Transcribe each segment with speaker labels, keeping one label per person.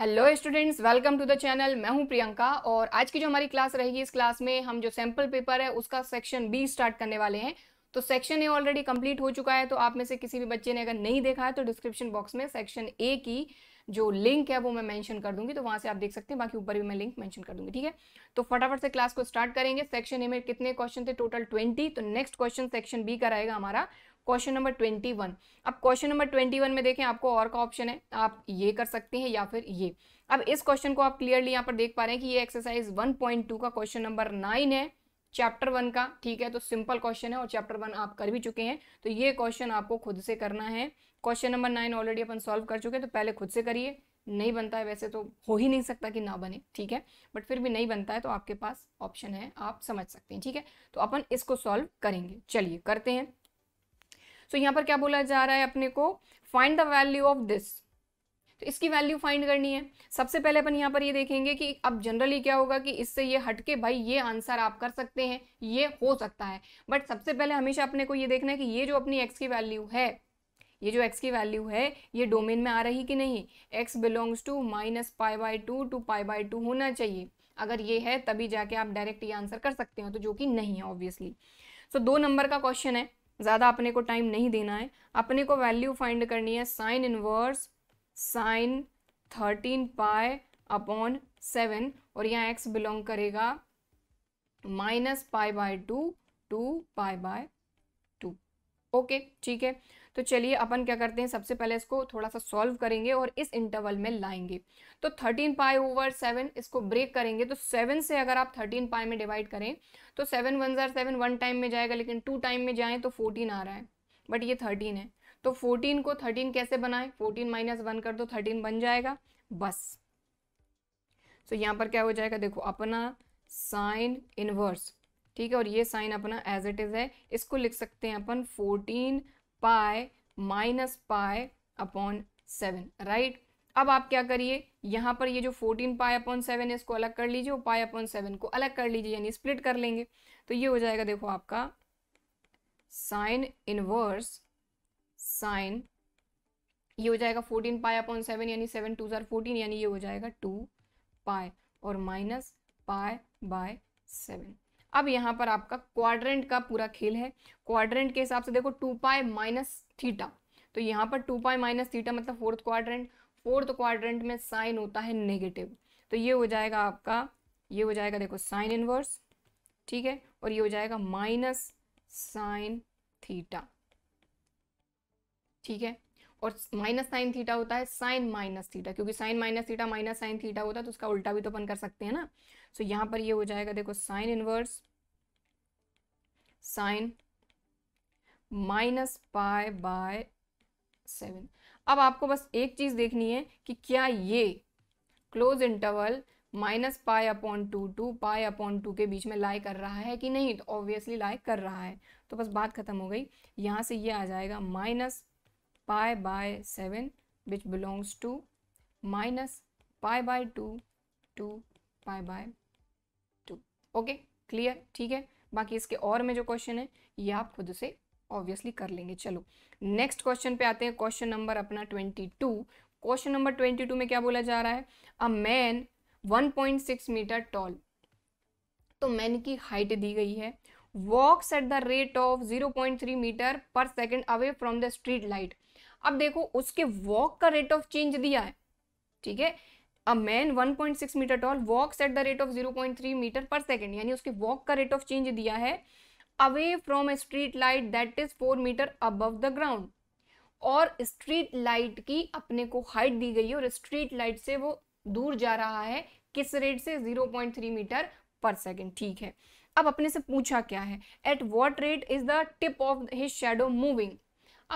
Speaker 1: Hello students welcome to the channel मैं हूं प्रियंका और आज की जो हमारी क्लास रहेगी इस क्लास में हम जो सैम्पल पेपर है उसका सेक्शन बी स्टार्ट करने वाले हैं तो सेक्शन ए ऑलरेडी कंप्लीट हो चुका है तो आप में से किसी भी बच्चे ने अगर नहीं देखा है तो डिस्क्रिप्शन बॉक्स में सेक्शन ए की जो लिंक है वो मैं मैंशन कर दूंगी तो वहां से आप देख सकते हैं बाकी ऊपर भी मैं लिंक मैंशन कर दूंगी ठीक है तो फटाफट से क्लास को स्टार्ट करेंगे सेक्शन ए में कितने क्वेश्चन थे टोटल ट्वेंटी तो नेक्स्ट क्वेश्चन सेक्शन बी का रहेगा हमारा क्वेश्चन नंबर ट्वेंटी वन अब क्वेश्चन नंबर ट्वेंटी वन में देखें आपको और का ऑप्शन है आप ये कर सकते हैं या फिर ये अब इस क्वेश्चन को आप क्लियरली यहाँ पर देख पा रहे हैं कि ये एक्सरसाइज वन पॉइंट टू का क्वेश्चन नंबर नाइन है चैप्टर वन का ठीक है तो सिंपल क्वेश्चन है और चैप्टर वन आप कर भी चुके हैं तो ये क्वेश्चन आपको खुद से करना है क्वेश्चन नंबर नाइन ऑलरेडी अपन सॉल्व कर चुके हैं तो पहले खुद से करिए नहीं बनता है वैसे तो हो ही नहीं सकता कि ना बने ठीक है बट फिर भी नहीं बनता है तो आपके पास ऑप्शन है आप समझ सकते हैं ठीक है तो अपन इसको सॉल्व करेंगे चलिए करते हैं सो यहाँ पर क्या बोला जा रहा है अपने को find the value of this तो इसकी वैल्यू फाइंड करनी है सबसे पहले अपन यहाँ पर ये देखेंगे कि अब जनरली क्या होगा कि इससे ये हटके भाई ये आंसर आप कर सकते हैं ये हो सकता है बट सबसे पहले हमेशा अपने को ये देखना है कि ये जो अपनी एक्स की वैल्यू है ये जो एक्स की वैल्यू है ये डोमेन में आ रही कि नहीं x belongs to minus pi by two to pi by two होना चाहिए अगर ये है तभी जाके आप डायरेक्ट ये आंसर कर सकते हो तो जो कि नहीं है ऑब्वियसली सो so, दो नंबर का क्वेश्चन है ज़्यादा अपने को टाइम नहीं देना है अपने को वैल्यू फाइंड करनी है sine inverse sine thirteen pi upon seven और यहाँ एक्स बिलोंग करेगा minus pi by two to pi by two okay ठीक है तो चलिए अपन क्या करते हैं सबसे पहले इसको थोड़ा सा सॉल्व करेंगे और इस इंटरवल में लाएंगे तो थर्टीन पाई ओवर सेवन इसको ब्रेक करेंगे तो सेवन से अगर आप थर्टीन पाई में डिवाइड करें तो सेवन वन जार सेवन वन टाइम में जाएगा लेकिन टू टाइम में जाएँ तो फोर्टीन आ रहा है बट ये थर्टीन है तो फोर्टीन को थर्टीन कैसे बनाएं फोर्टीन माइनस वन कर दो थर्टीन बन जाएगा बस सो यहाँ पर क्या हो जाएगा देखो अपना साइन इनवर्स ठीक है और ये साइन अपना एज इट इज़ है इसको लिख सकते हैं अपन fourteen pi minus pi upon seven right अब आप क्या करिए यहाँ पर ये जो फोर्टीन पाए अपॉन सेवन है इसको अलग कर लीजिए और पाए अपॉन सेवन को अलग कर लीजिए यानी स्प्लिट कर लेंगे तो ये हो जाएगा देखो आपका साइन इनवर्स साइन ये हो जाएगा फोर्टीन पाए अपॉन सेवन यानी सेवन टू जार फोर्टीन यानी ये हो जाएगा टू पाए और माइनस पाए बाय सेवन अब यहाँ पर आपका क्वाड्रेंट का पूरा खेल है क्वाड्रेंट के हिसाब से देखो टू पाई माइनस थीटा तो यहाँ पर टू पाई माइनस थीटा मतलब फोर्थ क्वाड्रेंट फोर्थ क्वाड्रेंट में साइन होता है नेगेटिव तो ये हो जाएगा आपका ये हो जाएगा देखो साइन इनवर्स ठीक है और ये हो जाएगा माइनस साइन थीटा ठीक है और माइनस साइन थीटा होता है साइन माइनस थीटा क्योंकि sine minus theta minus sine theta होता है तो उसका उल्टा भी तो अपन कर सकते हैं ना सो so, यहाँ पर ये यह हो जाएगा देखो sine inverse sine minus pi by seven अब आपको बस एक चीज़ देखनी है कि क्या ये close interval minus pi upon two to pi upon two के बीच में लाई कर रहा है कि नहीं तो ऑब्वियसली लाई कर रहा है तो बस बात खत्म हो गई यहाँ से ये यह आ जाएगा minus pi by seven which belongs to minus pi by two to pi by okay clear ठीक है बाकी इसके और में जो क्वेश्चन है ये आप खुद से ऑब्वियसली कर लेंगे चलो नेक्स्ट क्वेश्चन पे आते हैं क्वेश्चन नंबर अपना twenty two question number twenty two में क्या बोला जा रहा है a man one point six meter tall तो मैन की हाइट दी गई है walks at the rate of zero point three meter per second away from the street light अब देखो उसके वॉक का रेट ऑफ चेंज दिया है ठीक है a man 1.6 meter tall walks at the rate of 0.3 meter per second यानी उसके वॉक का रेट ऑफ चेंज दिया है away from a street light that is four meter above the ground और स्ट्रीट लाइट की अपने को हाइट दी गई है और स्ट्रीट लाइट से वो दूर जा रहा है किस रेट से 0.3 मीटर पर सेकेंड ठीक है अब अपने से पूछा क्या है at what rate is the tip of his shadow moving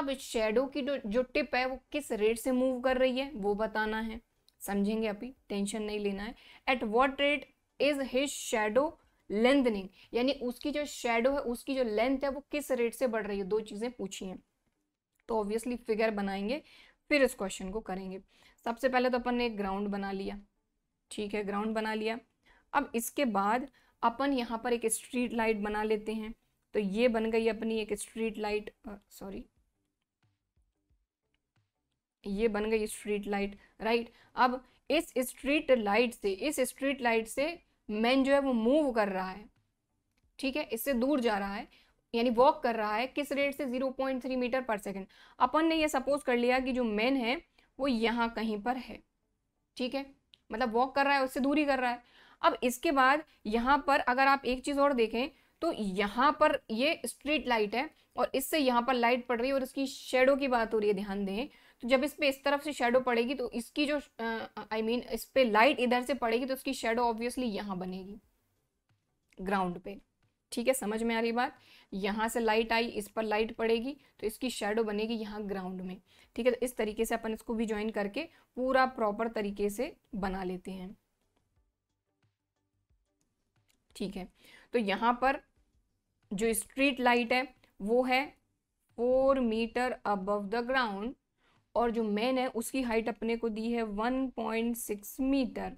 Speaker 1: अब शेडो की जो जो टिप है वो किस रेट से मूव कर रही है वो बताना है समझेंगे अभी टेंशन नहीं लेना है at what rate is his shadow lengthening यानी उसकी जो शेडो है उसकी जो लेंथ है वो किस रेट से बढ़ रही है दो चीज़ें पूछी हैं तो ऑब्वियसली फिगर बनाएंगे फिर इस क्वेश्चन को करेंगे सबसे पहले तो अपन ने एक ग्राउंड बना लिया ठीक है ग्राउंड बना लिया अब इसके बाद अपन यहाँ पर एक स्ट्रीट लाइट बना लेते हैं तो ये बन गई अपनी एक स्ट्रीट लाइट सॉरी ये बन गई स्ट्रीट लाइट राइट अब इस स्ट्रीट लाइट से इस स्ट्रीट लाइट से मैन जो है वो मूव कर रहा है ठीक है इससे दूर जा रहा है यानी वॉक कर रहा है किस रेट से 0.3 मीटर पर सेकंड अपन ने ये सपोज कर लिया कि जो मैन है वो यहाँ कहीं पर है ठीक है मतलब वॉक कर रहा है उससे दूरी कर रहा है अब इसके बाद यहाँ पर अगर आप एक चीज़ और देखें तो यहाँ पर ये स्ट्रीट लाइट है और इससे यहाँ पर लाइट पड़ रही है और इसकी शेडो की बात हो रही है ध्यान दें तो जब इस पे इस तरफ से शेडो पड़ेगी तो इसकी जो आई मीन I mean, इस पे लाइट इधर से पड़ेगी तो इसकी शेडो ऑब्वियसली यहाँ बनेगी ग्राउंड पे ठीक है समझ में आ रही बात यहाँ से लाइट आई इस पर लाइट पड़ेगी तो इसकी शेडो बनेगी यहाँ ग्राउंड में ठीक है तो इस तरीके से अपन इसको भी ज्वाइन करके पूरा प्रॉपर तरीके से बना लेते हैं ठीक है तो यहाँ पर जो स्ट्रीट लाइट है वो है four meter above the ground और जो मैन है उसकी हाइट अपने को दी है one point six meter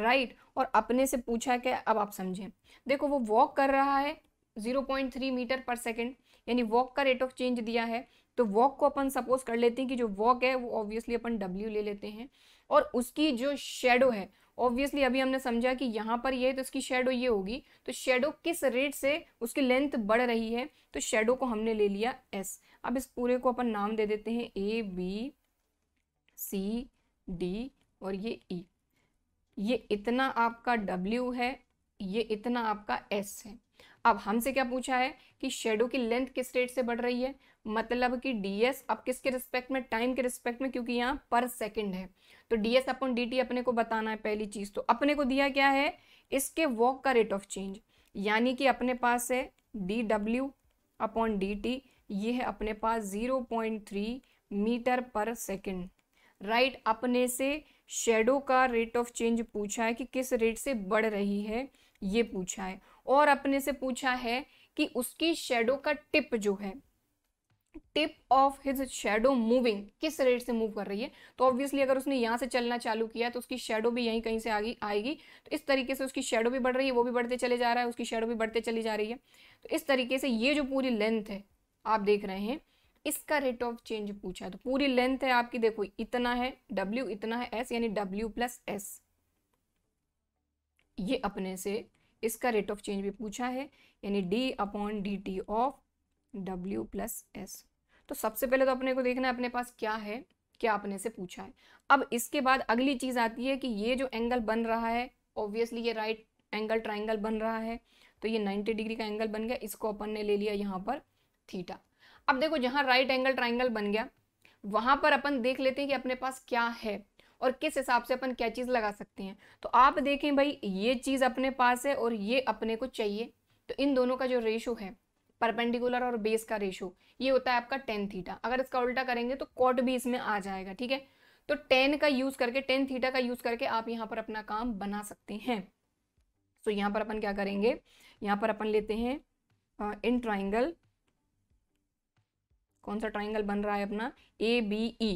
Speaker 1: right और अपने से पूछा क्या अब आप समझें देखो वो वॉक कर रहा है zero point three meter per second यानी वॉक का रेट ऑफ चेंज दिया है तो वॉक को अपन सपोज कर लेते हैं कि जो वॉक है वो ऑब्वियसली अपन डब्ल्यू ले लेते हैं और उसकी जो शेडो है ऑब्वियसली अभी हमने समझा कि यहाँ पर ये है तो उसकी शेडो ये होगी तो शेडो किस रेट से उसकी लेंथ बढ़ रही है तो शेडो को हमने ले लिया एस अब इस पूरे को अपन नाम दे देते हैं ए बी सी डी और ये ई e. ये इतना आपका डब्ल्यू है ये इतना आपका एस है अब हमसे क्या पूछा है कि शेडो की लेंथ किस रेट से बढ़ रही है मतलब कि डीएस अब किसके रिस्पेक्ट में टाइम के रिस्पेक्ट में क्योंकि यहाँ पर सेकंड है तो डीएस अपन dt अपने को बताना है पहली चीज़ तो अपने को दिया क्या है इसके वॉक का रेट ऑफ चेंज यानी कि अपने पास है डी डब्ल्यू अपॉन डी टी ये है अपने पास zero point three meter per second right right, अपने से शेडो का रेट ऑफ चेंज पूछा है कि किस रेट से बढ़ रही है ये पूछा है और अपने से पूछा है कि उसकी शेडो का टिप जो है tip of his shadow moving किस रेट से मूव कर रही है तो ऑब्वियसली अगर उसने यहाँ से चलना चालू किया तो उसकी शेडो भी यहीं कहीं से आगे आएगी तो इस तरीके से उसकी शेडो भी बढ़ रही है वो भी बढ़ते चले जा रहा है उसकी शेडो भी बढ़ते चली जा रही है तो इस तरीके से ये जो पूरी लेंथ है आप देख रहे हैं इसका रेट ऑफ चेंज पूछा है तो पूरी लेंथ है आपकी देखो इतना है डब्ल्यू इतना है एस यानी डब्ल्यू प्लस एस ये अपने से इसका रेट ऑफ चेंज भी पूछा है यानी d upon d t of डब्ल्यू प्लस एस तो सबसे पहले तो अपने को देखना है अपने पास क्या है क्या आपने से पूछा है अब इसके बाद अगली चीज़ आती है कि ये जो एंगल बन रहा है ऑब्वियसली ये राइट एंगल ट्राइंगल बन रहा है तो ये 90 डिग्री का एंगल बन गया इसको अपन ने ले लिया यहाँ पर थीटा अब देखो जहां राइट एंगल ट्राइंगल बन गया वहां पर अपन देख लेते हैं कि अपने पास क्या है और किस हिसाब से अपन क्या चीज़ लगा सकते हैं तो आप देखें भाई ये चीज़ अपने पास है और ये अपने को चाहिए तो इन दोनों का जो रेशो है परपेंडिकुलर और बेस का रेशो ये होता है आपका टेन थीटा अगर इसका उल्टा करेंगे तो कॉट भी इसमें आ जाएगा ठीक है तो टेन का यूज़ करके टेन थीटा का यूज़ करके आप यहाँ पर अपना काम बना सकते हैं तो यहाँ पर अपन क्या करेंगे यहाँ पर अपन लेते हैं इन ट्राइंगल कौन सा ट्राइंगल बन रहा है अपना A B E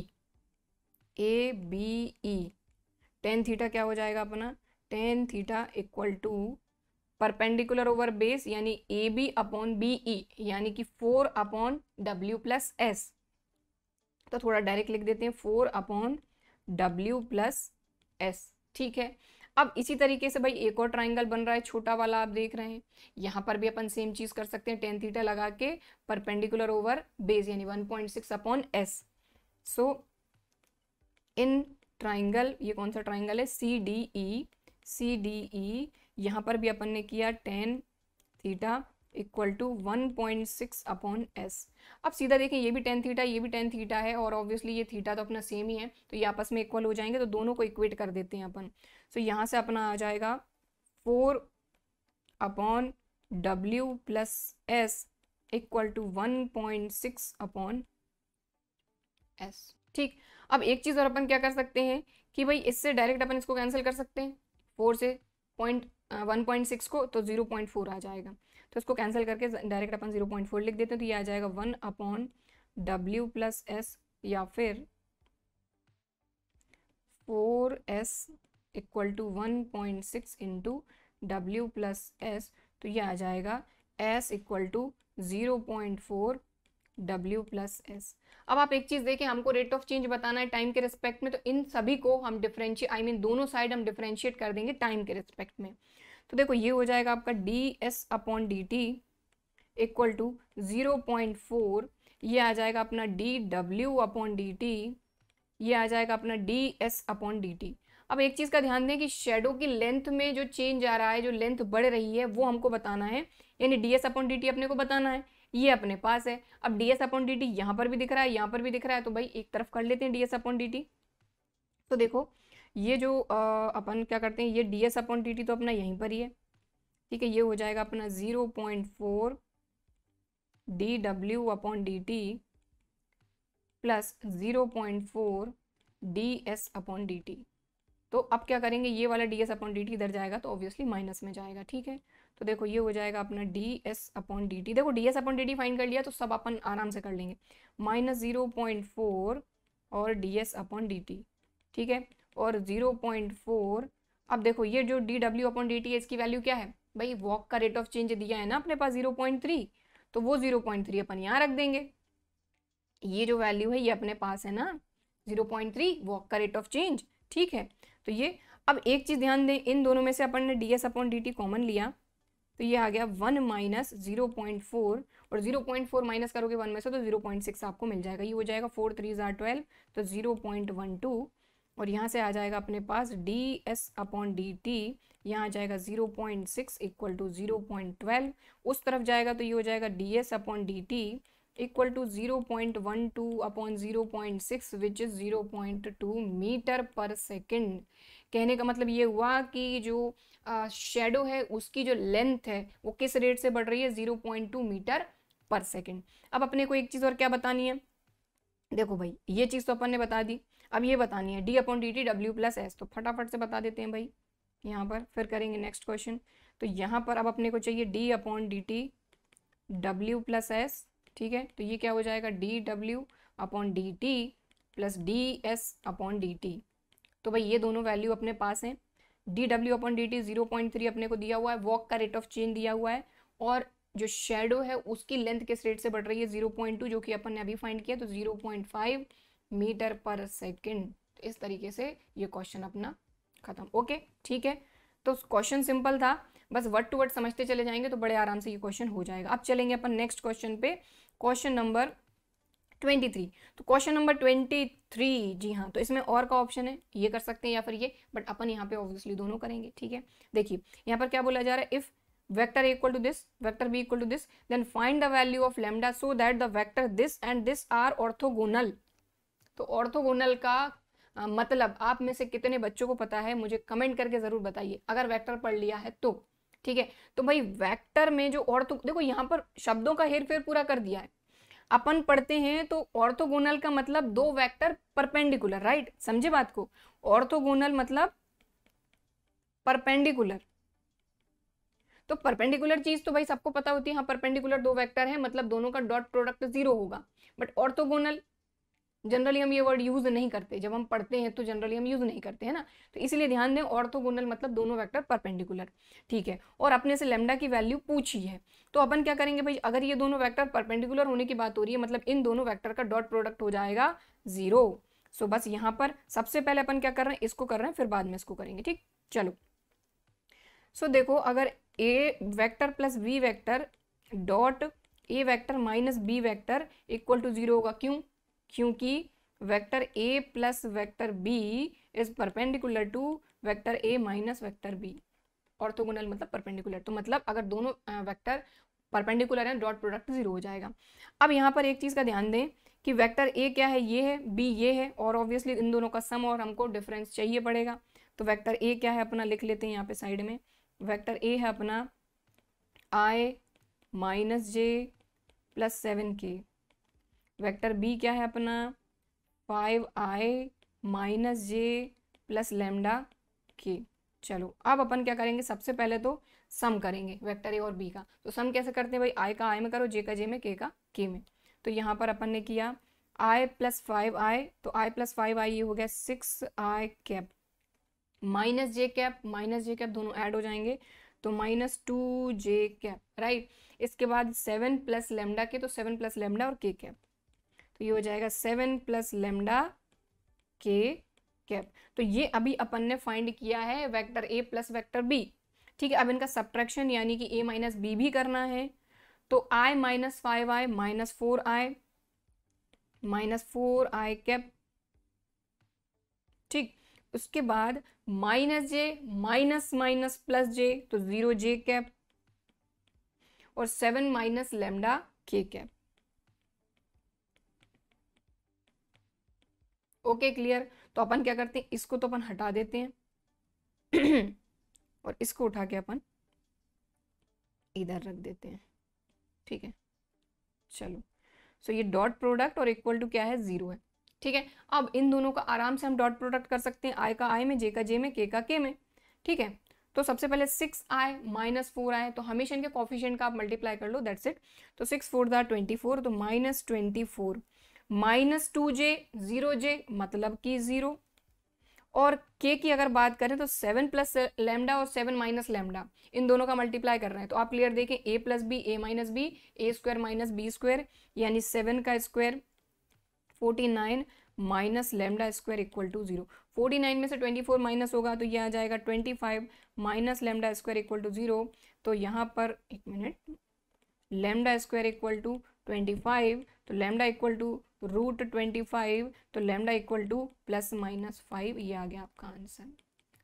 Speaker 1: A B E tan theta क्या हो जाएगा अपना tan theta equal to perpendicular over base यानी A B upon B E यानी कि फोर अपॉन डब्ल्यू प्लस एस तो थोड़ा डायरेक्ट लिख देते हैं फोर अपॉन डब्ल्यू प्लस एस ठीक है अब इसी तरीके से भाई एक और ट्राइंगल बन रहा है छोटा वाला आप देख रहे हैं यहाँ पर भी अपन सेम चीज़ कर सकते हैं टेन थीटा लगा के परपेंडिकुलर ओवर बेस यानी one point six upon s so in triangle ये कौन सा ट्राइंगल है C D E C D E यहाँ पर भी अपन ने किया tan theta equal to one point six upon s अब सीधा देखें ये भी टेन थीटा ये भी टेन थीटा है और ऑब्वियसली ये थीटा तो अपना सेम ही है तो ये आपस में इक्वल हो जाएंगे तो दोनों को इक्वेट कर देते हैं अपन सो so, यहाँ से अपना आ जाएगा फोर अपॉन डब्ल्यू plus s equal to one point six upon s ठीक अब एक चीज़ और अपन क्या कर सकते हैं कि भाई इससे डायरेक्ट अपन इसको कैंसिल कर सकते हैं फोर से पॉइंट वन पॉइंट सिक्स को तो ज़ीरो पॉइंट फोर आ जाएगा तो इसको कैंसिल करके डायरेक्ट अपन जीरो पॉइंट फोर लिख देते हैं तो ये आ जाएगा वन अपॉन डब्ल्यू प्लस एस या फिर four s equal to one point six into डब्ल्यू प्लस एस तो ये आ जाएगा s equal to zero point four डब्ल्यू प्लस एस अब आप एक चीज़ देखें हमको रेट ऑफ चेंज बताना है टाइम के रिस्पेक्ट में तो इन सभी को हम डिफ्रेंशिए आई मीन दोनों साइड हम डिफ्रेंशिएट कर देंगे टाइम के रिस्पेक्ट में तो देखो ये हो जाएगा आपका d s upon d t equal to zero point four ये आ जाएगा अपना डी डब्ल्यू अपॉन डी टी ये आ जाएगा अपना d s upon d t अब एक चीज़ का ध्यान दें कि शेडो की लेंथ में जो चेंज आ रहा है जो लेंथ बढ़ रही है वो हमको बताना है यानी d s upon d t अपने को बताना है ये अपने पास है अब d s upon d t यहाँ पर भी दिख रहा है यहाँ पर भी दिख रहा है तो भाई एक तरफ कर लेते हैं d s upon d t तो देखो ये जो अपन क्या करते हैं ये d s upon t t तो अपना यहीं पर ही है ठीक है ये हो जाएगा अपना ज़ीरो पॉइंट फोर डी डब्ल्यू upon d t plus zero point four d s upon d t तो अब क्या करेंगे ये वाला d s upon d t इधर जाएगा तो ऑब्वियसली माइनस में जाएगा ठीक है तो देखो ये हो जाएगा अपना d s upon d t देखो d s upon d t fine कर लिया तो सब अपन आराम से कर लेंगे माइनस ज़ीरो पॉइंट फोर और d s upon d t ठीक है और ज़ीरो पॉइंट फोर अब देखो ये जो डी डब्ल्यू अपॉन डी टी इसकी वैल्यू क्या है भाई वॉक का रेट ऑफ चेंज दिया है ना अपने पास जीरो पॉइंट थ्री तो वो जीरो पॉइंट थ्री अपन यहाँ रख देंगे ये जो वैल्यू है ये अपने पास है ना जीरो पॉइंट थ्री वॉक का रेट ऑफ चेंज ठीक है तो ये अब एक चीज़ ध्यान दें इन दोनों में से अपन ने d s upon d t common लिया तो ये आ गया one minus zero point four और जीरो पॉइंट फोर माइनस करोगे वन में से तो जीरो पॉइंट सिक्स आपको मिल जाएगा ये हो जाएगा फोर थ्री ज़ार ट्वेल्व तो जीरो पॉइंट वन टू और यहाँ से आ जाएगा अपने पास d s upon d t यहाँ आ जाएगा zero point six equal to zero point twelve उस तरफ जाएगा तो ये हो जाएगा d s upon d t equal to zero point one two upon zero point six which is zero point two meter per second कहने का मतलब ये हुआ कि जो शेडो है उसकी जो लेंथ है वो किस रेट से बढ़ रही है zero point two meter per second अब अपने को एक चीज़ और क्या बतानी है देखो भाई ये चीज़ तो अपन ने बता दी अब ये बतानी है डी अपॉन डी टी डब्ल्यू प्लस एस तो फटाफट से बता देते हैं भाई यहाँ पर फिर करेंगे नेक्स्ट क्वेश्चन तो यहाँ पर अब अपने को चाहिए डी अपॉन डी टी डब्ल्यू प्लस एस ठीक है तो ये क्या हो जाएगा डी डब्ल्यू upon d t plus d s upon d t तो भाई ये दोनों वैल्यू अपने पास हैं डी डब्ल्यू upon d t zero point three अपने को दिया हुआ है वॉक का रेट ऑफ चेंज दिया हुआ है और जो शेडो है उसकी लेंथ किस रेट से बढ़ रही है जीरो पॉइंट टू जो कि अपन ने अभी फाइंड किया तो zero point five meter per second इस तरीके से ये क्वेश्चन अपना खत्म ओके ठीक है तो क्वेश्चन सिंपल था बस वर्ड टू वर्ड समझते चले जाएंगे तो बड़े आराम से ये क्वेश्चन हो जाएगा अब चलेंगे अपन नेक्स्ट क्वेश्चन पे क्वेश्चन नंबर ट्वेंटी थ्री तो क्वेश्चन नंबर ट्वेंटी थ्री जी हाँ तो इसमें और का ऑप्शन है ये कर सकते हैं या फिर ये बट अपन यहाँ पे ऑब्वियसली दोनों करेंगे ठीक है देखिए यहाँ पर क्या बोला जा रहा है if vector equal to this vector B equal to this then find the value of lambda so that the vector this and this are orthogonal तो ऑर्थोगोनल का आ, मतलब आप में से कितने बच्चों को पता है मुझे कमेंट करके ज़रूर बताइए अगर वैक्टर पढ़ लिया है तो ठीक है तो भाई वैक्टर में जो ऑर्थो देखो यहाँ पर शब्दों का हेरफेर पूरा कर दिया है अपन पढ़ते हैं तो ऑर्थोगोनल का मतलब दो वेक्टर परपेंडिकुलर राइट समझे बात को ऑर्थोगोनल मतलब परपेंडिकुलर तो परपेंडिकुलर चीज तो भाई सबको पता होती है हाँ परपेंडिकुलर दो वेक्टर है मतलब दोनों का डॉट प्रोडक्ट जीरो होगा बट ऑर्थोगोनल जनरली हम ये वर्ड यूज़ नहीं करते जब हम पढ़ते हैं तो जनरली हम यूज़ नहीं करते हैं ना तो इसलिए ध्यान दें ऑर्थोगोनल तो मतलब दोनों वेक्टर परपेंडिकुलर ठीक है और अपने से लेमडा की वैल्यू पूछी है तो अपन क्या करेंगे भाई अगर ये दोनों वैक्टर परपेंडिकुलर होने की बात हो रही है मतलब इन दोनों वैक्टर का डॉट प्रोडक्ट हो जाएगा ज़ीरो सो बस यहाँ पर सबसे पहले अपन क्या कर रहे हैं इसको कर रहे हैं फिर बाद में इसको करेंगे ठीक चलो सो देखो अगर A vector plus B vector dot A vector minus B vector equal to zero होगा क्यों क्योंकि vector A plus vector B is perpendicular to vector A minus vector B orthogonal मतलब परपेंडिकुलर तो मतलब अगर दोनों वेक्टर परपेंडिकुलर हैं dot product zero हो जाएगा अब यहाँ पर एक चीज़ का ध्यान दें कि वेक्टर ए क्या है ये है बी ये है और ऑब्वियसली इन दोनों का सम और हमको डिफरेंस चाहिए पड़ेगा तो वेक्टर ए क्या है अपना लिख लेते हैं यहाँ पे साइड में वेक्टर ए है अपना i minus j plus seven k vector B क्या है अपना five i minus j plus lambda k चलो अब अपन क्या करेंगे सबसे पहले तो सम करेंगे वेक्टर ए और बी का तो सम कैसे करते हैं भाई आई का आई में करो जे का जे में के का के में तो यहाँ पर अपन ने किया आई प्लस फाइव आई तो आई प्लस फाइव आई ये हो गया six i cap minus j cap minus j cap दोनों ऐड हो जाएंगे तो minus two j cap right इसके बाद सेवन प्लस लेमडा के तो सेवन प्लस लेमडा और के कैप ये हो जाएगा seven plus lambda k cap तो ये अभी अपन ने फाइंड किया है vector A plus vector B ठीक है अब इनका सब्ट्रैक्शन यानी कि ए माइनस बी भी करना है तो i minus five i minus four i minus four i cap ठीक उसके बाद minus j minus minus plus j तो ज़ीरो जे कैप और seven minus lambda k cap okay clear तो अपन क्या करते हैं इसको तो अपन हटा देते हैं और इसको उठा के अपन इधर रख देते हैं ठीक है चलो सो so, ये डॉट प्रोडक्ट और इक्वल टू क्या है ज़ीरो है ठीक है अब इन दोनों का आराम से हम डॉट प्रोडक्ट कर सकते हैं आई का आई में जे का जे में के का के में ठीक है तो सबसे पहले सिक्स आए माइनस फोर आए तो हमेशा इनके कॉफिशियंट का आप मल्टीप्लाई कर लो दैट्स इट तो सिक्स फोर दा ट्वेंटी फोर तो minus twenty four minus two j zero j मतलब कि जीरो और के की अगर बात करें तो सेवन प्लस लेमडा और सेवन माइनस लेमडा इन दोनों का मल्टीप्लाई कर रहे हैं तो आप क्लियर देखें A plus B A minus B A square minus B square यानी सेवन का square forty nine minus lambda square equal to zero forty nine में से ट्वेंटी फोर माइनस होगा तो यह आ जाएगा twenty five minus lambda square equal to zero तो यहाँ पर एक minute lambda square equal to twenty five तो lambda equal to root twenty five तो lambda equal to plus minus five ये आ गया आपका आंसर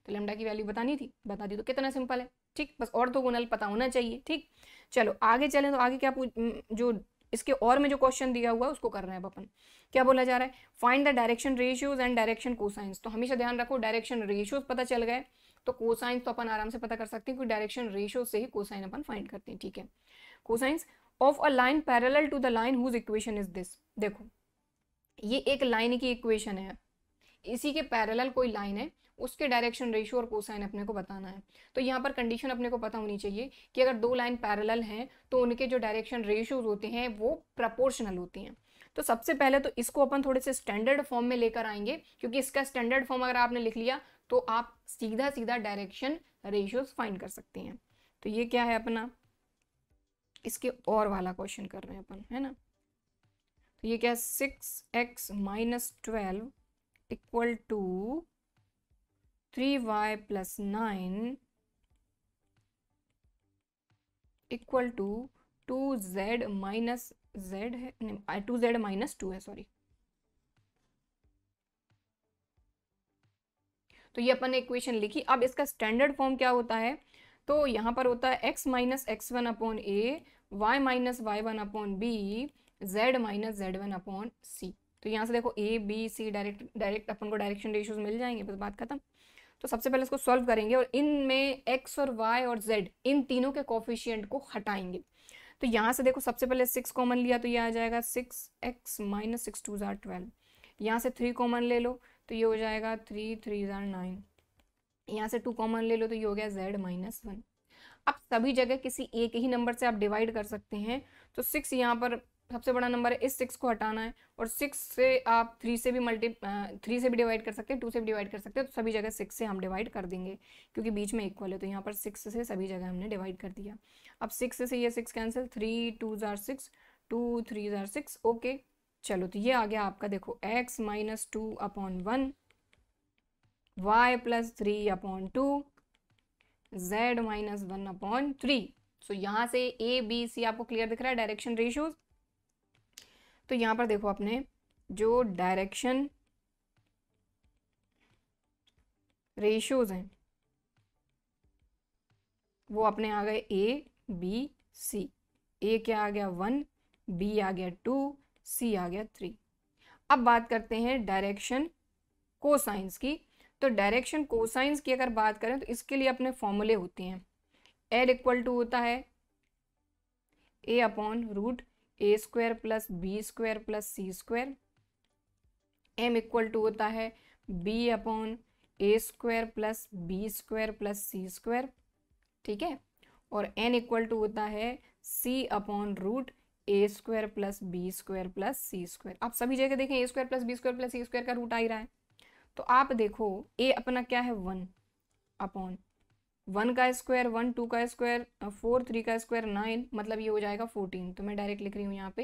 Speaker 1: तो लेमडा की वैल्यू बतानी थी बता दी तो कितना सिंपल है ठीक बस और तो गुनल पता होना चाहिए ठीक चलो आगे चलें तो आगे क्या जो इसके और में जो क्वेश्चन दिया हुआ है उसको कर रहे हैं अपन क्या बोला जा रहा है find the direction ratios and direction cosines तो हमेशा ध्यान रखो डायरेक्शन रेशियोज पता चल गए तो कोसाइंस तो अपन आराम से पता कर सकते हैं क्योंकि डायरेक्शन रेशियो से ही कोसाइन अपन फाइंड करते हैं ठीक है cosines of a line parallel to the line whose equation is this देखो ये एक लाइन की इक्वेशन है इसी के पैरेलल कोई लाइन है उसके डायरेक्शन रेशियो और कोसाइन अपने को बताना है तो यहाँ पर कंडीशन अपने को पता होनी चाहिए कि अगर दो लाइन पैरेलल हैं तो उनके जो डायरेक्शन रेशियोज होते हैं वो प्रपोर्शनल होती हैं तो सबसे पहले तो इसको अपन थोड़े से स्टैंडर्ड फॉर्म में लेकर आएंगे क्योंकि इसका स्टैंडर्ड फॉर्म अगर आपने लिख लिया तो आप सीधा सीधा डायरेक्शन रेशियोज फाइन कर सकते हैं तो ये क्या है अपना इसके और वाला क्वेश्चन कर रहे हैं अपन है ना तो ये क्या six x minus twelve equal to three y plus nine equal to two z minus z है टू जेड माइनस टू है सॉरी तो ये अपन ने इक्वेशन लिखी अब इसका स्टैंडर्ड फॉर्म क्या होता है तो यहाँ पर होता है x minus x one upon A y minus y one upon B z minus z one upon C तो यहाँ से देखो A B C direct direct अपन को डायरेक्शन रेशियोज मिल जाएंगे बस बात खत्म तो सबसे पहले इसको सॉल्व करेंगे और इनमें एक्स और वाई और जेड इन तीनों के कॉफिशियंट को हटाएंगे तो यहाँ से देखो सबसे पहले सिक्स कॉमन लिया तो ये आ जाएगा six x minus six two ज़ार ट्वेल्व यहाँ से थ्री कॉमन ले लो तो ये हो जाएगा थ्री थ्री ज़ार नाइन यहाँ से टू कॉमन ले लो तो ये हो गया जेड माइनस वन अब सभी जगह किसी एक ही नंबर से आप डिवाइड कर सकते हैं तो सिक्स यहाँ पर सबसे बड़ा नंबर है इस सिक्स को हटाना है और सिक्स से आप थ्री से भी मल्टी थ्री से भी डिवाइड कर सकते हैं टू से भी डिवाइड कर सकते हैं तो सभी जगह सिक्स से हम डिवाइड कर देंगे क्योंकि बीच में इक्वल है तो यहाँ पर सिक्स से सभी जगह हमने डिवाइड कर दिया अब सिक्स से ये सिक्स कैंसिल थ्री टू ज़ार सिक्स टू थ्री ज़ार सिक्स ओके चलो तो ये आ गया आपका देखो x minus two upon one y plus three upon two z minus one upon three so यहाँ से ए बी सी आपको क्लियर दिख रहा है डायरेक्शन रेशियोज तो यहाँ पर देखो आपने जो डायरेक्शन रेशोज़ हैं वो अपने आ गए ए बी सी ए क्या आ गया वन बी आ गया टू सी आ गया थ्री अब बात करते हैं डायरेक्शन कोसाइंस की तो डायरेक्शन कोसाइंस की अगर बात करें तो इसके लिए अपने फॉर्मूले होते हैं एल इक्वल टू होता है A upon root A square plus B square plus C square m equal to होता है B upon A square plus B square plus C square ठीक है और एन इक्वल टू होता है C upon root A square plus B square plus C square आप सभी जगह देखें A square plus B square plus C square का रूट आ ही रहा है तो आप देखो ए अपना क्या है वन अपॉन वन का स्क्वायर वन टू का स्क्वायर फोर थ्री का स्क्वायर नाइन मतलब ये हो जाएगा फोर्टीन तो मैं डायरेक्ट लिख रही हूँ यहाँ पे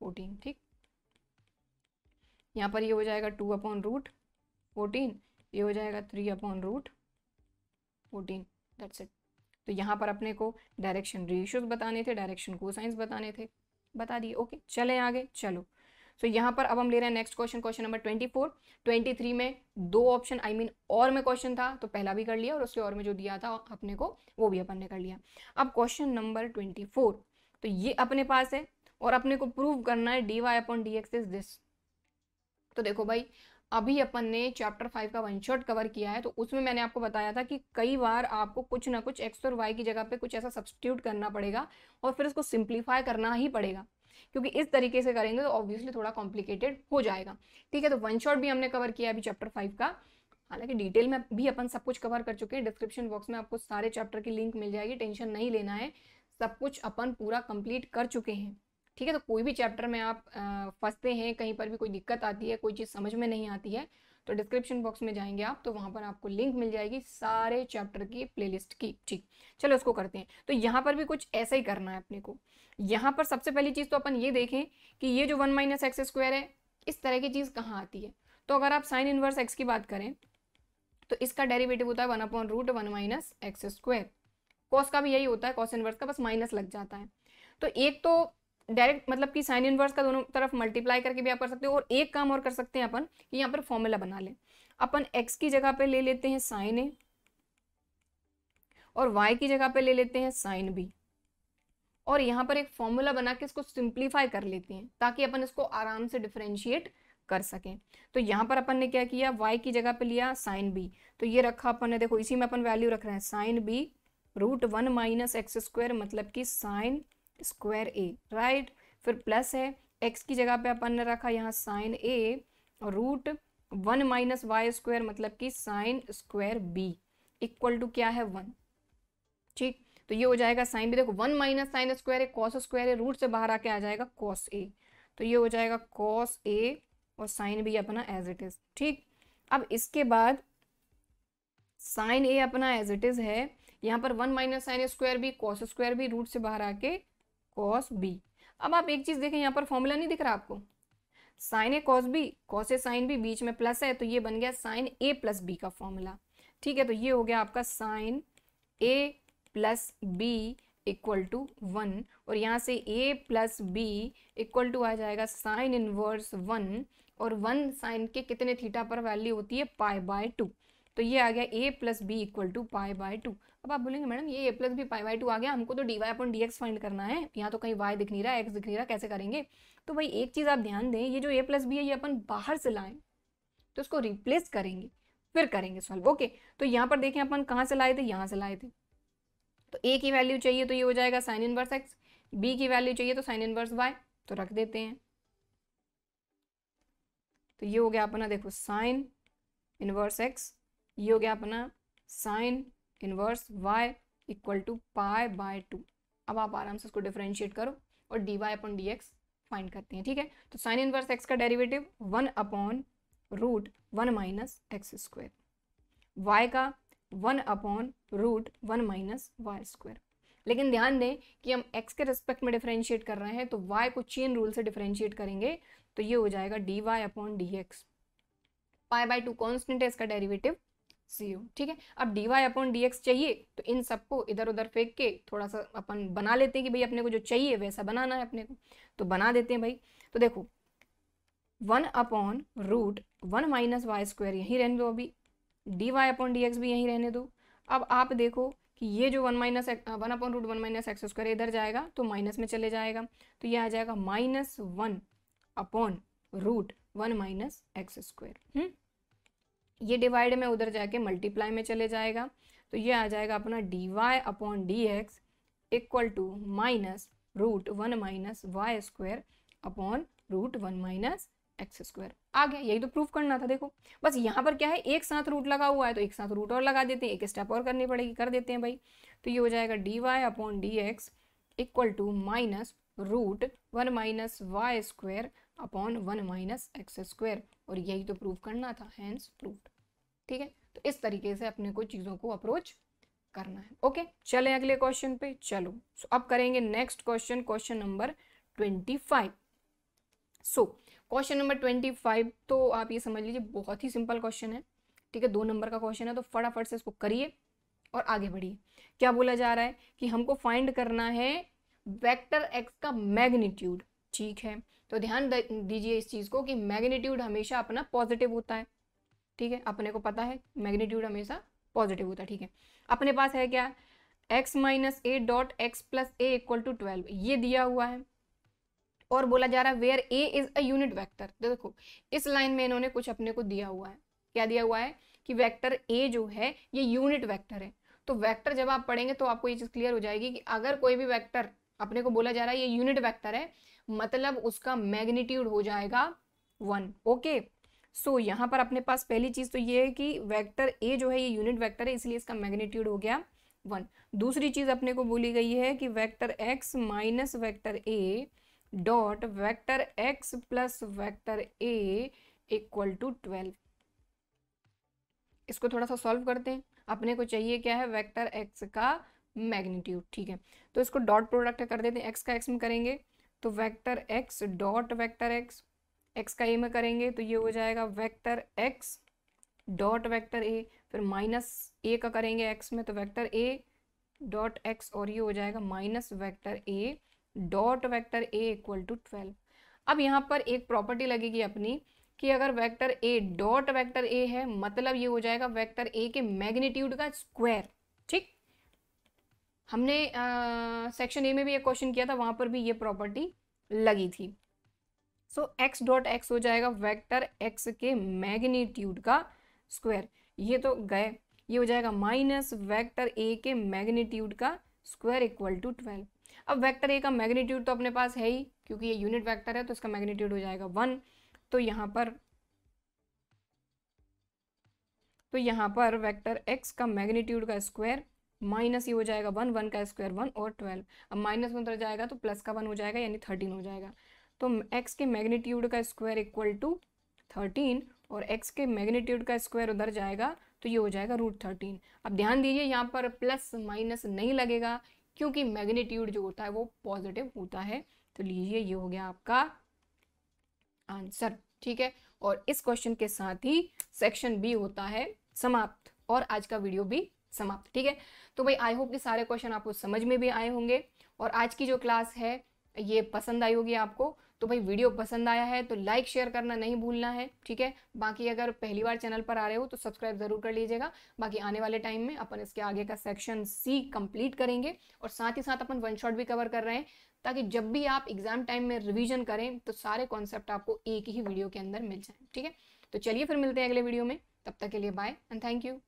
Speaker 1: फोर्टीन ठीक यहाँ पर ये हो जाएगा टू अपॉन रूट फोर्टीन ये हो जाएगा three upon root fourteen that's it तो यहाँ पर अपने को डायरेक्शन रेशियोज बताने थे डायरेक्शन साइंस बताने थे बता दिए ओके चले आगे चलो सो so, यहाँ पर अब हम ले रहे हैं next question question number twenty four twenty three में दो ऑप्शन आई मीन और में क्वेश्चन था तो पहला भी कर लिया और उसके और में जो दिया था अपने को वो भी अपन ने कर लिया अब क्वेश्चन नंबर ट्वेंटी फोर तो ये अपने पास है और अपने को प्रूव करना है d y upon d x is this तो देखो भाई अभी अपन ने चैप्टर फाइव का वन शॉट कवर किया है तो उसमें मैंने आपको बताया था कि कई बार आपको कुछ ना कुछ एक्स और वाई की जगह पे कुछ ऐसा सब्सटीट्यूट करना पड़ेगा और फिर उसको सिंप्लीफाई करना ही पड़ेगा क्योंकि इस तरीके से करेंगे तो ऑब्वियसली थोड़ा कॉम्प्लिकेटेड हो जाएगा ठीक है तो वन शॉट भी हमने कवर किया अभी चैप्टर फाइव का हालांकि डिटेल में भी अपन सब कुछ कवर कर चुके हैं डिस्क्रिप्शन बॉक्स में आपको सारे चैप्टर की लिंक मिल जाएगी टेंशन नहीं लेना है सब कुछ अपन पूरा कंप्लीट कर चुके हैं ठीक है तो कोई भी चैप्टर में आप फंसते हैं कहीं पर भी कोई दिक्कत आती है कोई चीज़ समझ में नहीं आती है तो डिस्क्रिप्शन बॉक्स में जाएंगे आप तो वहां पर आपको लिंक मिल जाएगी सारे चैप्टर की प्लेलिस्ट की ठीक चलो उसको करते हैं तो यहाँ पर भी कुछ ऐसा ही करना है अपने को यहाँ पर सबसे पहली चीज़ तो अपन ये देखें कि ये जो वन माइनस एक्स स्क्वायर है इस तरह की चीज़ कहाँ आती है तो अगर आप साइन इनवर्स एक्स की बात करें तो इसका डेरिवेटिव होता है one upon root one minus x square cos का भी यही होता है कॉस इनवर्स का बस माइनस लग जाता है तो एक तो डायरेक्ट मतलब कि साइन इनवर्स का दोनों तरफ मल्टीप्लाई करके भी आप कर सकते हो और एक काम और कर सकते हैं अपन कि यहाँ पर फॉर्मूला बना लें अपन एक्स की जगह पे ले लेते हैं साइन ए और वाई की जगह पे ले लेते हैं साइन बी और यहाँ पर एक फॉर्मूला बना के इसको सिंप्लीफाई कर लेते हैं ताकि अपन इसको आराम से डिफ्रेंशिएट कर सकें तो यहाँ पर अपन ने क्या किया वाई की जगह पर लिया साइन बी तो ये रखा अपन ने देखो इसी में अपन वैल्यू रख रहे हैं sine B root one minus x square मतलब कि साइन स्क्वायर ए राइट फिर प्लस है एक्स की जगह पे अपन ने रखा यहाँ sine A root one minus y square मतलब कि sine square B equal to क्या है वन ठीक तो ये हो जाएगा साइन भी देखो वन माइनस साइन स्क्वायर है कॉस स्क्वायर है रूट से बाहर आके आ जाएगा कॉस ए तो ये हो जाएगा कॉस ए और साइन बी अपना एज इट इज ठीक अब इसके बाद साइन ए अपना एज इट इज है यहाँ पर वन माइनस साइन स्क्वायर भी कॉस स्क्वायर भी रूट से बाहर आके कॉस बी अब आप एक चीज़ देखें यहाँ पर फॉर्मूला नहीं दिख रहा आपको sine A cos B cos A sine B बीच में प्लस है तो ये बन गया साइन ए प्लस बी का फॉर्मूला ठीक है तो ये हो गया आपका sine A plus B equal to one और यहाँ से A plus B equal to आ जाएगा साइन इनवर्स वन और वन साइन के कितने थीटा पर वैल्यू होती है पाई बाय टू तो ये आ गया A plus B equal to pi by two अब आप बोलेंगे मैडम ये A plus B pi by two आ गया हमको तो d y upon d x find करना है यहाँ तो कहीं वाई दिख नहीं रहा एक्स दिख नहीं रहा कैसे करेंगे तो भाई एक चीज़ आप ध्यान दें ये जो ए प्लस बी है ये अपन बाहर से लाए तो उसको रिप्लेस करेंगे फिर करेंगे सॉल्व ओके तो यहाँ पर देखें अपन कहाँ से लाए थे यहाँ से लाए थे तो ए की वैल्यू चाहिए तो ये हो जाएगा साइन इनवर्स एक्स बी की वैल्यू चाहिए तो साइन इनवर्स वाई तो रख देते हैं तो ये हो गया अपना देखो साइन इनवर्स एक्स ये हो गया अपना sine inverse y equal to pi by two अब आप आराम से उसको डिफ्रेंशिएट करो और d y upon d x find करते हैं ठीक है तो साइन इनवर्स एक्स का derivative one upon root one minus x square y का one upon root one minus y square लेकिन ध्यान दें कि हम x के रिस्पेक्ट में डिफ्रेंशिएट कर रहे हैं तो y को चेन रूल से डिफ्रेंशिएट करेंगे तो ये हो जाएगा dy y upon d x pi by two constant है इसका डेरिवेटिव यू ठीक है अब d y upon d x चाहिए तो इन सबको इधर उधर फेंक के थोड़ा सा अपन बना लेते हैं कि भाई अपने को जो चाहिए वैसा बनाना है अपने को तो बना देते हैं भाई तो देखो one upon root one minus y square यहीं रहने दो अभी d y upon d x भी यहीं रहने दो अब आप देखो कि ये जो one minus one upon root one minus x square इधर जाएगा तो माइनस में चले जाएगा तो ये आ जाएगा minus one upon root one minus x square ये डिवाइड में उधर जाके मल्टीप्लाई में चले जाएगा तो ये आ जाएगा अपना d y upon d x equal to minus root one minus y square upon root one minus x square आ गया यही तो प्रूफ करना था देखो बस यहाँ पर क्या है एक साथ रूट लगा हुआ है तो एक साथ रूट और लगा देते हैं एक स्टेप और करनी पड़ेगी कर देते हैं भाई तो ये हो जाएगा d y upon d x equal to minus root one minus y square upon one minus x square और यही तो प्रूव करना था हैंस प्रूव्ड ठीक है तो इस तरीके से अपने को चीज़ों को अप्रोच करना है ओके चले अगले क्वेश्चन पे चलो सो अब करेंगे next question question number twenty five so question number twenty five तो आप ये समझ लीजिए बहुत ही सिंपल क्वेश्चन है ठीक है दो नंबर का क्वेश्चन है तो फटाफट से इसको करिए और आगे बढ़िए क्या बोला जा रहा है कि हमको फाइंड करना है वेक्टर एक्स का मैग्नीट्यूड ठीक है तो ध्यान दीजिए इस चीज़ को कि मैग्नीट्यूड हमेशा अपना पॉजिटिव होता है ठीक है अपने को पता है मैग्नीट्यूड हमेशा पॉजिटिव होता है ठीक है अपने पास है क्या x minus A dot x plus A equal to twelve ये दिया हुआ है और बोला जा रहा है where A is a unit vector देखो इस लाइन में इन्होंने कुछ अपने को दिया हुआ है क्या दिया हुआ है कि वैक्टर ए जो है ये यूनिट वैक्टर है तो वैक्टर जब आप पढ़ेंगे तो आपको ये चीज़ क्लियर हो जाएगी कि अगर कोई भी वैक्टर अपने को बोला जा रहा है ये यूनिट वेक्टर है मतलब उसका मैग्नीट्यूड हो जाएगा वन ओके सो यहाँ पर अपने पास पहली चीज़ तो ये है कि वेक्टर ए जो है ये यूनिट वेक्टर है इसलिए इसका मैग्नीट्यूड हो गया वन दूसरी चीज़ अपने को बोली गई है कि vector x minus vector A dot vector x plus vector A equal to twelve इसको थोड़ा सा सॉल्व करते हैं अपने को चाहिए क्या है वेक्टर एक्स का मैग्नीट्यूड ठीक है तो इसको डॉट प्रोडक्ट कर देते हैं एक्स का एक्स में करेंगे तो vector x dot vector x x का ए में करेंगे तो ये हो जाएगा vector x dot vector A फिर माइनस ए का करेंगे एक्स में तो वेक्टर ए डॉट एक्स और ये हो जाएगा minus vector A dot vector A equal to twelve अब यहाँ पर एक प्रॉपर्टी लगेगी अपनी कि अगर vector A dot vector A है मतलब ये हो जाएगा वेक्टर ए के मैग्नीट्यूड का स्क्वायर हमने सेक्शन ए में भी एक क्वेश्चन किया था वहां पर भी ये प्रॉपर्टी लगी थी सो एक्स डॉट एक्स हो जाएगा वेक्टर एक्स के मैग्नीट्यूड का स्क्वायर ये तो गए ये हो जाएगा माइनस वेक्टर ए के मैग्नीट्यूड का स्क्वायर इक्वल टू ट्वेल्व अब वेक्टर ए का मैग्नीट्यूड तो अपने पास है ही क्योंकि ये यूनिट वेक्टर है तो इसका मैग्नीट्यूड हो जाएगा वन तो यहाँ पर तो यहाँ पर वेक्टर एक्स का मैग्नीट्यूड का स्क्वायर माइनस ये हो जाएगा वन वन का स्क्वायर वन और ट्वेल्व अब माइनस वन उधर जाएगा तो प्लस का वन हो जाएगा यानी थर्टीन हो जाएगा तो एक्स के मैग्नीट्यूड का स्क्वायर इक्वल टू थर्टीन और एक्स के मैग्नीट्यूड का स्क्वायर उधर जाएगा तो ये हो जाएगा रूट थर्टीन अब ध्यान दीजिए यहाँ पर प्लस माइनस नहीं लगेगा क्योंकि मैग्नीट्यूड जो होता है वो पॉजिटिव होता है तो लीजिए ये हो गया आपका आंसर ठीक है और इस क्वेश्चन के साथ ही सेक्शन बी होता है समाप्त और आज का वीडियो भी समाप्त ठीक है तो भाई आई होप कि सारे क्वेश्चन आपको समझ में भी आए होंगे और आज की जो क्लास है ये पसंद आई होगी आपको तो भाई वीडियो पसंद आया है तो लाइक शेयर करना नहीं भूलना है ठीक है बाकी अगर पहली बार चैनल पर आ रहे हो तो सब्सक्राइब ज़रूर कर लीजिएगा बाकी आने वाले टाइम में अपन इसके आगे का सेक्शन सी कंप्लीट करेंगे और साथ ही साथ अपन वन शॉट भी कवर कर रहे हैं ताकि जब भी आप एग्जाम टाइम में रिविजन करें तो सारे कॉन्सेप्ट आपको एक ही वीडियो के अंदर मिल जाए ठीक है तो चलिए फिर मिलते हैं अगले वीडियो में तब तक के लिए बाय एंड थैंक यू